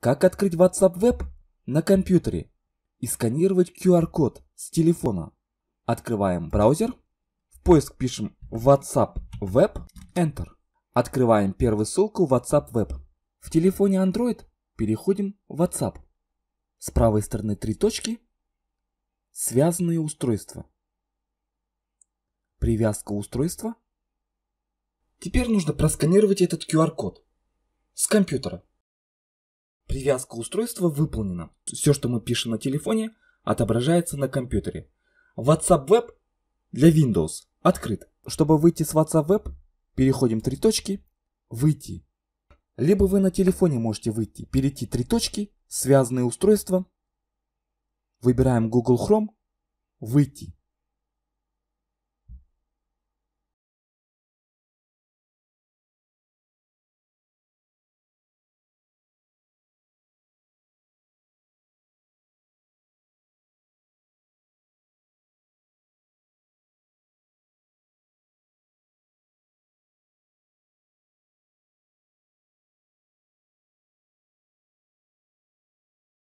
Как открыть WhatsApp Web? На компьютере. И сканировать QR-код с телефона. Открываем браузер. В поиск пишем WhatsApp Web. Enter. Открываем первую ссылку WhatsApp Web. В телефоне Android переходим в WhatsApp. С правой стороны три точки. Связанные устройства. Привязка устройства. Теперь нужно просканировать этот QR-код с компьютера. Привязка устройства выполнена. Все, что мы пишем на телефоне, отображается на компьютере. WhatsApp Web для Windows открыт. Чтобы выйти с WhatsApp Web, переходим три точки, выйти. Либо вы на телефоне можете выйти, перейти три точки, связанные устройства. Выбираем Google Chrome, выйти.